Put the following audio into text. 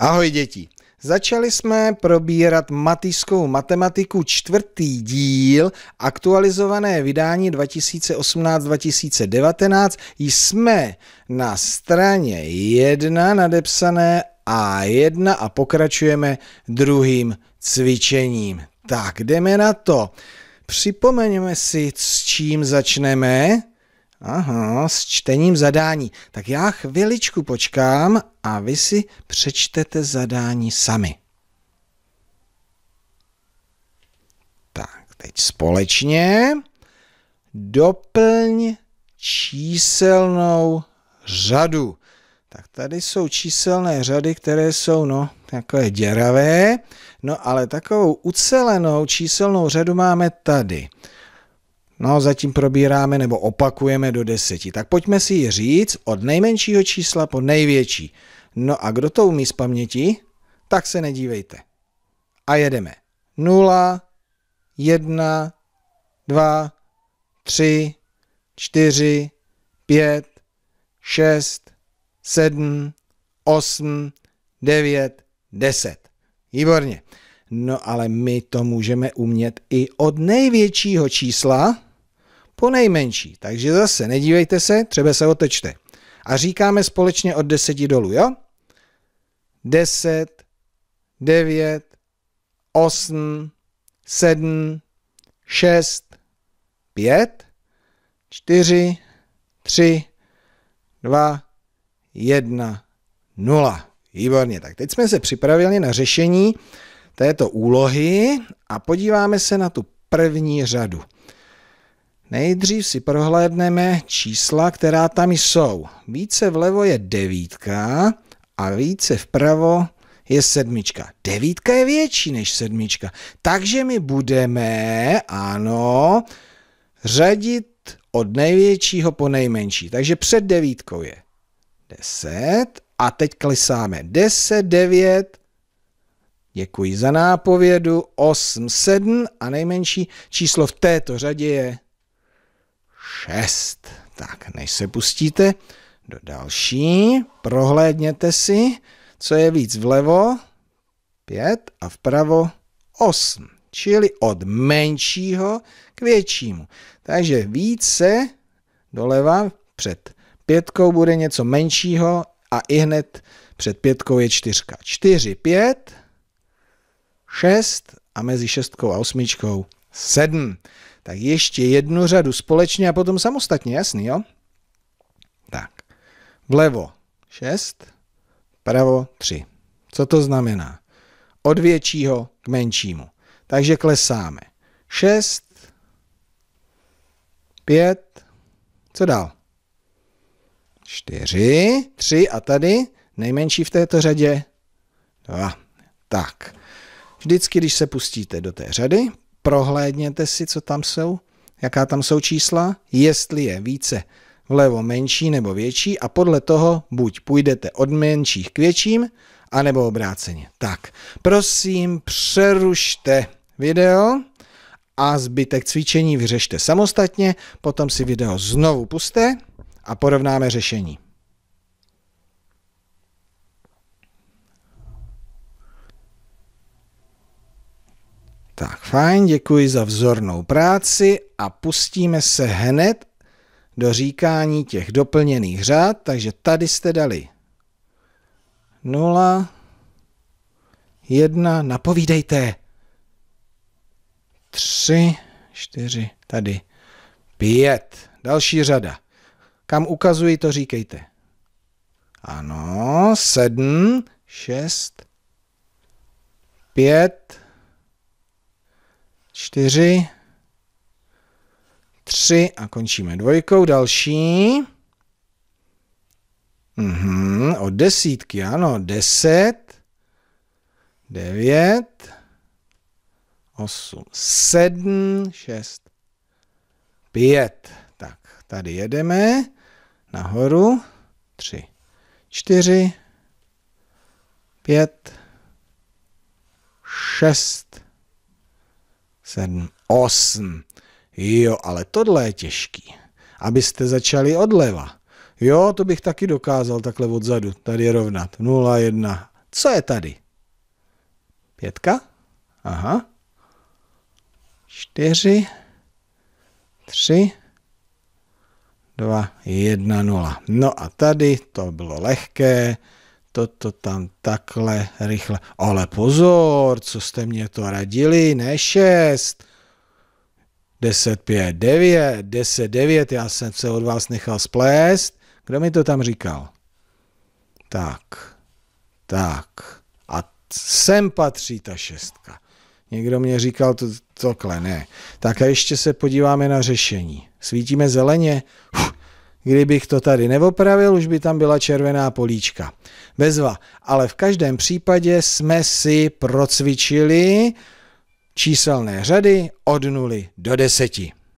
Ahoj děti. Začali jsme probírat matickou matematiku čtvrtý díl, aktualizované vydání 2018-2019. Jsme na straně 1 nadepsané A1 a pokračujeme druhým cvičením. Tak, jdeme na to. Připomeňme si, s čím začneme. Aha, s čtením zadání. Tak já chviličku počkám a vy si přečtete zadání sami. Tak, teď společně doplň číselnou řadu. Tak tady jsou číselné řady, které jsou no, takové děravé, no ale takovou ucelenou číselnou řadu máme tady. No, zatím probíráme nebo opakujeme do deseti. Tak pojďme si ji říct od nejmenšího čísla po největší. No a kdo to umí z paměti, tak se nedívejte. A jedeme. 0, 1, 2, 3, 4, 5, 6, 7, 8, 9, 10. Výborně. No ale my to můžeme umět i od největšího čísla, po nejmenší. Takže zase nedívejte se, třeba se otečte. A říkáme společně od deseti dolů, jo? Deset, devět, osm, sedm, šest, pět, čtyři, tři, dva, jedna, nula. Výborně, tak teď jsme se připravili na řešení této úlohy a podíváme se na tu první řadu. Nejdřív si prohlédneme čísla, která tam jsou. Více vlevo je devítka a více vpravo je sedmička. Devítka je větší než sedmička. Takže my budeme, ano, řadit od největšího po nejmenší. Takže před devítkou je 10 a teď klisáme 10, 9, děkuji za nápovědu, 8, 7 a nejmenší číslo v této řadě je 6. Tak, než se pustíte do další, prohlédněte si, co je víc vlevo, 5 a vpravo 8, čili od menšího k většímu. Takže víc se doleva před pětkou bude něco menšího a i hned před pětkou je čtyřka. 4, 5, 6 a mezi šestkou a osmičkou 7 tak ještě jednu řadu společně a potom samostatně, jasný, jo? Tak, vlevo 6, pravo 3. Co to znamená? Od většího k menšímu. Takže klesáme. 6, 5, co dál? 4, 3 a tady nejmenší v této řadě 2. Tak. Vždycky, když se pustíte do té řady, prohlédněte si, co tam jsou, jaká tam jsou čísla, jestli je více vlevo menší nebo větší a podle toho buď půjdete od menších k větším, anebo obráceně. Tak, prosím, přerušte video a zbytek cvičení vyřešte samostatně, potom si video znovu puste a porovnáme řešení. Tak fajn, děkuji za vzornou práci a pustíme se hned do říkání těch doplněných řád, takže tady jste dali 0, 1, napovídejte, 3, 4, tady 5, další řada. Kam ukazuji, to říkejte. Ano, 7, 6, 5, čtyři, tři a končíme dvojkou. Další. Mhm, od desítky, ano, deset, devět, osm, sedm, šest, pět. Tak, tady jedeme nahoru, tři, čtyři, pět, šest, sedm, osm. Jo, ale tohle je těžký. Abyste začali odleva. Jo, to bych taky dokázal takhle odzadu. Tady je rovnat. 0, 1. Co je tady? Pětka? Aha. Čtyři. Tři. Dva. Jedna, nula. No a tady to bylo lehké toto tam takhle rychle. Ale pozor, co jste mě to radili, ne 6. 10, 5, 9, 10, 9, já jsem se od vás nechal splést. Kdo mi to tam říkal? Tak, tak. A sem patří ta šestka. Někdo mě říkal to, tohle, ne. Tak a ještě se podíváme na řešení. Svítíme zeleně, Uf, Kdybych to tady neopravil, už by tam byla červená políčka. Bezva. Ale v každém případě jsme si procvičili číselné řady od 0 do 10.